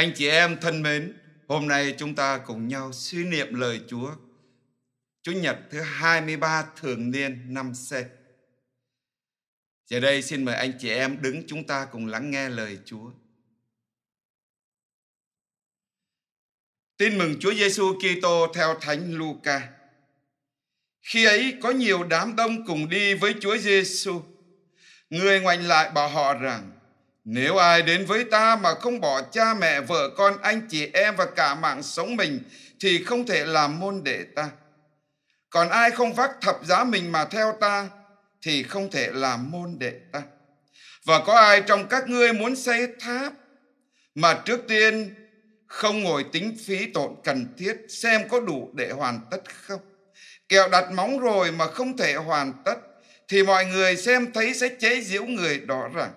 Anh chị em thân mến, hôm nay chúng ta cùng nhau suy niệm lời Chúa. Chúa nhật thứ 23 thường niên năm C. Giờ đây xin mời anh chị em đứng chúng ta cùng lắng nghe lời Chúa. Tin mừng Chúa Giêsu Kitô theo Thánh Luca. Khi ấy có nhiều đám đông cùng đi với Chúa Giêsu. Người ngoảnh lại bảo họ rằng: nếu ai đến với ta mà không bỏ cha mẹ, vợ con, anh chị em và cả mạng sống mình thì không thể làm môn đệ ta. Còn ai không vác thập giá mình mà theo ta thì không thể làm môn đệ ta. Và có ai trong các ngươi muốn xây tháp mà trước tiên không ngồi tính phí tổn cần thiết xem có đủ để hoàn tất không? Kẹo đặt móng rồi mà không thể hoàn tất thì mọi người xem thấy sẽ chế giễu người đó rằng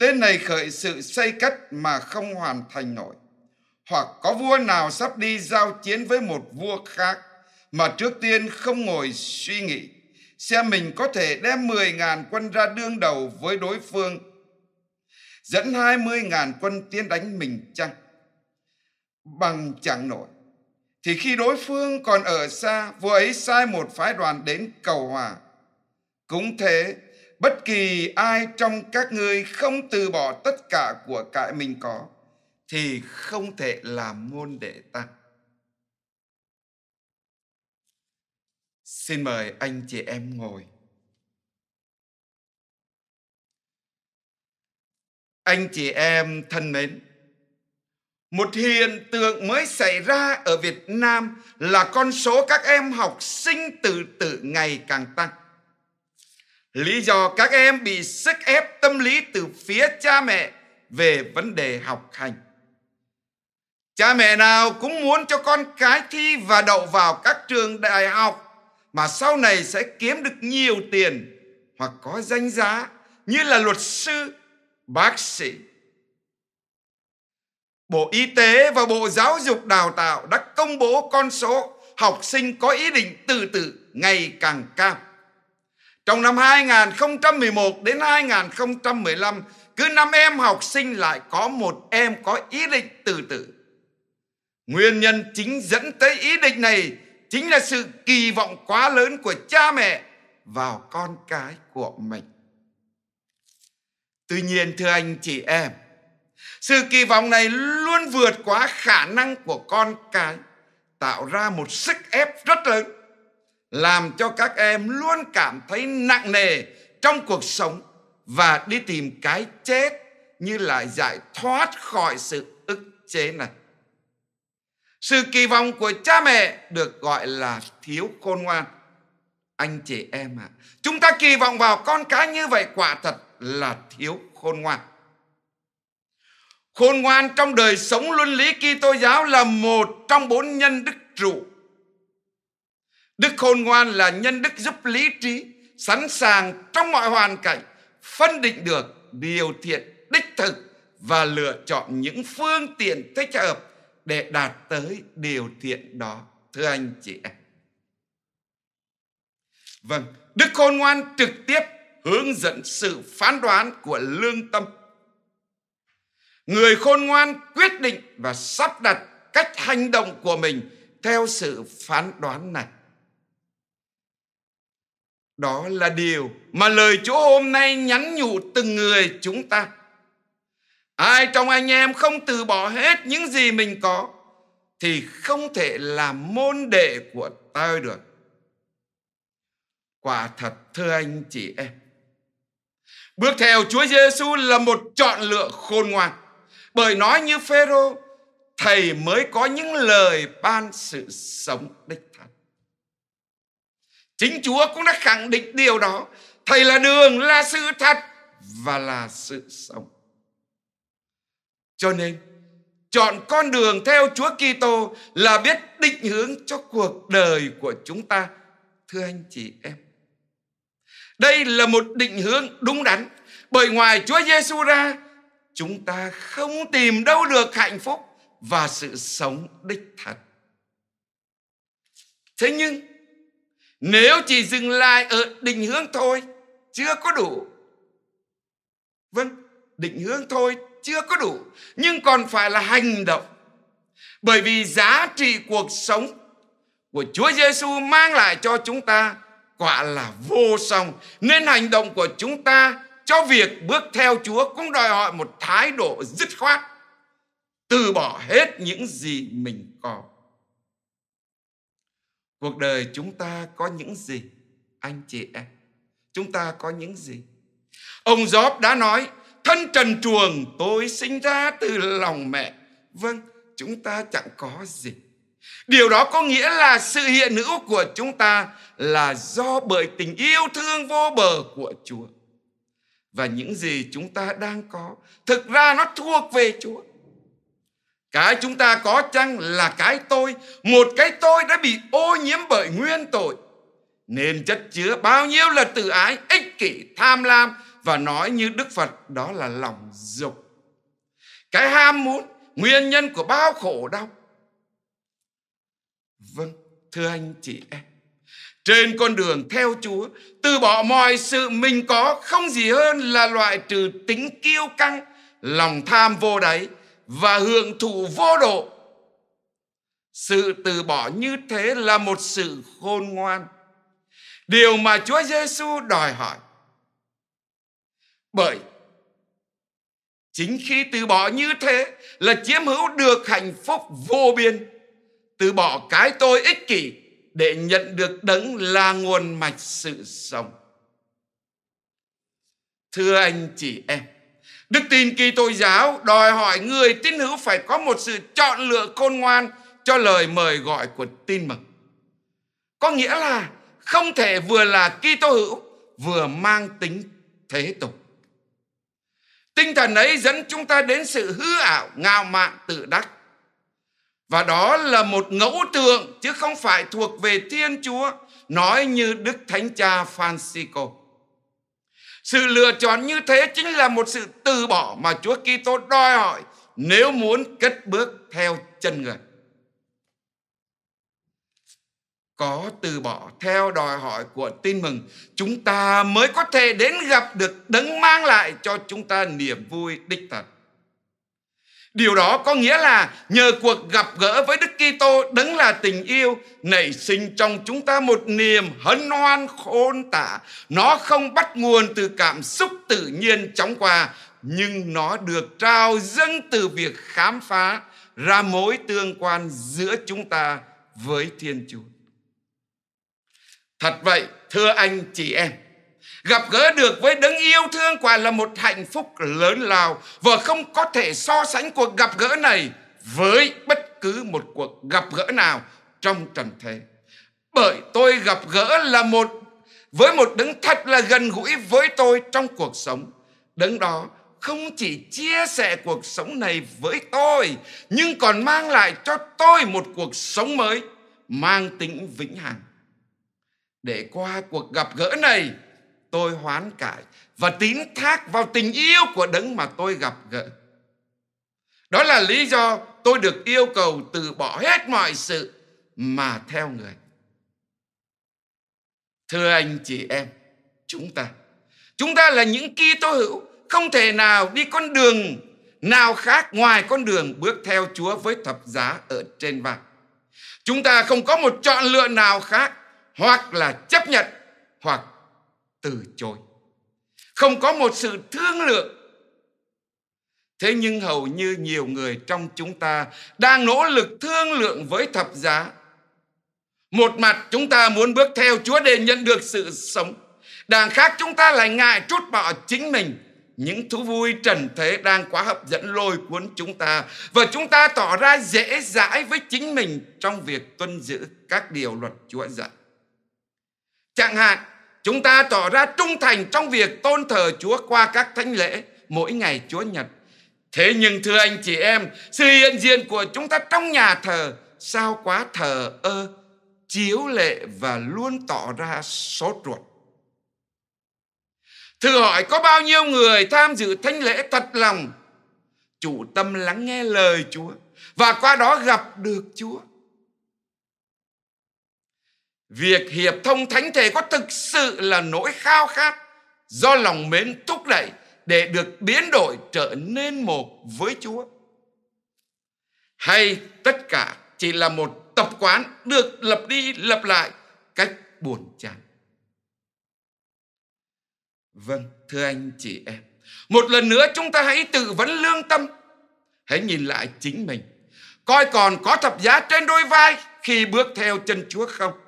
Tên này khởi sự xây cất mà không hoàn thành nổi. Hoặc có vua nào sắp đi giao chiến với một vua khác mà trước tiên không ngồi suy nghĩ xem mình có thể đem 10.000 quân ra đương đầu với đối phương dẫn 20.000 quân tiến đánh mình chăng? Bằng chẳng nổi. Thì khi đối phương còn ở xa, vua ấy sai một phái đoàn đến cầu hòa. Cũng thế, bất kỳ ai trong các ngươi không từ bỏ tất cả của cải mình có thì không thể làm môn đệ ta. Xin mời anh chị em ngồi. Anh chị em thân mến, một hiện tượng mới xảy ra ở Việt Nam là con số các em học sinh tự tử ngày càng tăng Lý do các em bị sức ép tâm lý từ phía cha mẹ về vấn đề học hành. Cha mẹ nào cũng muốn cho con cái thi và đậu vào các trường đại học mà sau này sẽ kiếm được nhiều tiền hoặc có danh giá như là luật sư, bác sĩ. Bộ Y tế và Bộ Giáo dục Đào tạo đã công bố con số học sinh có ý định tự tử ngày càng cao. Trong năm 2011 đến 2015, cứ năm em học sinh lại có một em có ý định tự tử. Nguyên nhân chính dẫn tới ý định này chính là sự kỳ vọng quá lớn của cha mẹ vào con cái của mình. Tuy nhiên thưa anh chị em, sự kỳ vọng này luôn vượt quá khả năng của con cái, tạo ra một sức ép rất lớn làm cho các em luôn cảm thấy nặng nề trong cuộc sống và đi tìm cái chết như là giải thoát khỏi sự ức chế này. Sự kỳ vọng của cha mẹ được gọi là thiếu khôn ngoan. Anh chị em ạ, à, chúng ta kỳ vọng vào con cái như vậy quả thật là thiếu khôn ngoan. Khôn ngoan trong đời sống luân lý Kitô giáo là một trong bốn nhân đức trụ Đức khôn ngoan là nhân đức giúp lý trí sẵn sàng trong mọi hoàn cảnh phân định được điều thiện đích thực và lựa chọn những phương tiện thích hợp để đạt tới điều thiện đó thưa anh chị em vâng đức khôn ngoan trực tiếp hướng dẫn sự phán đoán của lương tâm người khôn ngoan quyết định và sắp đặt cách hành động của mình theo sự phán đoán này đó là điều mà lời Chúa hôm nay nhắn nhủ từng người chúng ta. Ai trong anh em không từ bỏ hết những gì mình có thì không thể làm môn đệ của ta được. Quả thật thưa anh chị em, bước theo Chúa Giêsu là một chọn lựa khôn ngoan, bởi nói như Phêrô, thầy mới có những lời ban sự sống đích thật. Chính Chúa cũng đã khẳng định điều đó. Thầy là đường, là sự thật và là sự sống. Cho nên, chọn con đường theo Chúa Kitô là biết định hướng cho cuộc đời của chúng ta, thưa anh chị em. Đây là một định hướng đúng đắn, bởi ngoài Chúa Giêsu ra, chúng ta không tìm đâu được hạnh phúc và sự sống đích thật. Thế nhưng nếu chỉ dừng lại ở định hướng thôi, chưa có đủ. Vâng, định hướng thôi chưa có đủ, nhưng còn phải là hành động. Bởi vì giá trị cuộc sống của Chúa Giêsu mang lại cho chúng ta quả là vô song, nên hành động của chúng ta cho việc bước theo Chúa cũng đòi hỏi một thái độ dứt khoát, từ bỏ hết những gì mình có. Cuộc đời chúng ta có những gì? Anh chị em, chúng ta có những gì? Ông Gióp đã nói, thân trần truồng tôi sinh ra từ lòng mẹ. Vâng, chúng ta chẳng có gì. Điều đó có nghĩa là sự hiện hữu của chúng ta là do bởi tình yêu thương vô bờ của Chúa. Và những gì chúng ta đang có, thực ra nó thuộc về Chúa. Cái chúng ta có chăng là cái tôi, một cái tôi đã bị ô nhiễm bởi nguyên tội. Nên chất chứa bao nhiêu là tự ái, ích kỷ, tham lam và nói như Đức Phật đó là lòng dục. Cái ham muốn, nguyên nhân của bao khổ đau. Vâng, thưa anh chị em, trên con đường theo Chúa, từ bỏ mọi sự mình có không gì hơn là loại trừ tính kiêu căng, lòng tham vô đáy, và hưởng thụ vô độ sự từ bỏ như thế là một sự khôn ngoan điều mà Chúa Giêsu đòi hỏi bởi chính khi từ bỏ như thế là chiếm hữu được hạnh phúc vô biên từ bỏ cái tôi ích kỷ để nhận được đấng là nguồn mạch sự sống thưa anh chị em Đức tin kỳ tô giáo đòi hỏi người tín hữu phải có một sự chọn lựa khôn ngoan cho lời mời gọi của tin mừng. Có nghĩa là không thể vừa là kỳ tô hữu vừa mang tính thế tục. Tinh thần ấy dẫn chúng ta đến sự hư ảo, ngạo mạn, tự đắc. Và đó là một ngẫu tượng chứ không phải thuộc về Thiên Chúa nói như Đức Thánh Cha Francisco. Sự lựa chọn như thế chính là một sự từ bỏ mà Chúa Kitô đòi hỏi nếu muốn cất bước theo chân người. Có từ bỏ theo đòi hỏi của tin mừng, chúng ta mới có thể đến gặp được đấng mang lại cho chúng ta niềm vui đích thật. Điều đó có nghĩa là nhờ cuộc gặp gỡ với Đức Kitô đấng là tình yêu nảy sinh trong chúng ta một niềm hân hoan khôn tả. Nó không bắt nguồn từ cảm xúc tự nhiên chóng qua nhưng nó được trao dâng từ việc khám phá ra mối tương quan giữa chúng ta với Thiên Chúa. Thật vậy, thưa anh chị em, Gặp gỡ được với đấng yêu thương quả là một hạnh phúc lớn lao và không có thể so sánh cuộc gặp gỡ này với bất cứ một cuộc gặp gỡ nào trong trần thế. Bởi tôi gặp gỡ là một với một đấng thật là gần gũi với tôi trong cuộc sống. Đấng đó không chỉ chia sẻ cuộc sống này với tôi nhưng còn mang lại cho tôi một cuộc sống mới mang tính vĩnh hằng. Để qua cuộc gặp gỡ này, tôi hoán cải và tín thác vào tình yêu của đấng mà tôi gặp gỡ. Đó là lý do tôi được yêu cầu từ bỏ hết mọi sự mà theo người. Thưa anh chị em, chúng ta chúng ta là những tô hữu, không thể nào đi con đường nào khác ngoài con đường bước theo Chúa với thập giá ở trên vai. Chúng ta không có một chọn lựa nào khác hoặc là chấp nhận hoặc từ chối không có một sự thương lượng thế nhưng hầu như nhiều người trong chúng ta đang nỗ lực thương lượng với thập giá một mặt chúng ta muốn bước theo chúa để nhận được sự sống đàng khác chúng ta lại ngại trút bỏ chính mình những thú vui trần thế đang quá hấp dẫn lôi cuốn chúng ta và chúng ta tỏ ra dễ dãi với chính mình trong việc tuân giữ các điều luật chúa dạy chẳng hạn Chúng ta tỏ ra trung thành trong việc tôn thờ Chúa qua các thánh lễ mỗi ngày Chúa Nhật. Thế nhưng thưa anh chị em, sự hiện diện của chúng ta trong nhà thờ sao quá thờ ơ, chiếu lệ và luôn tỏ ra sốt ruột. Thử hỏi có bao nhiêu người tham dự thánh lễ thật lòng, chủ tâm lắng nghe lời Chúa và qua đó gặp được Chúa việc hiệp thông thánh thể có thực sự là nỗi khao khát do lòng mến thúc đẩy để được biến đổi trở nên một với Chúa? Hay tất cả chỉ là một tập quán được lập đi lập lại cách buồn chán? Vâng, thưa anh chị em, một lần nữa chúng ta hãy tự vấn lương tâm, hãy nhìn lại chính mình, coi còn có thập giá trên đôi vai khi bước theo chân Chúa không?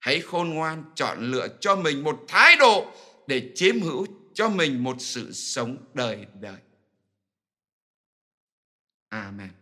hãy khôn ngoan chọn lựa cho mình một thái độ để chiếm hữu cho mình một sự sống đời đời. Amen.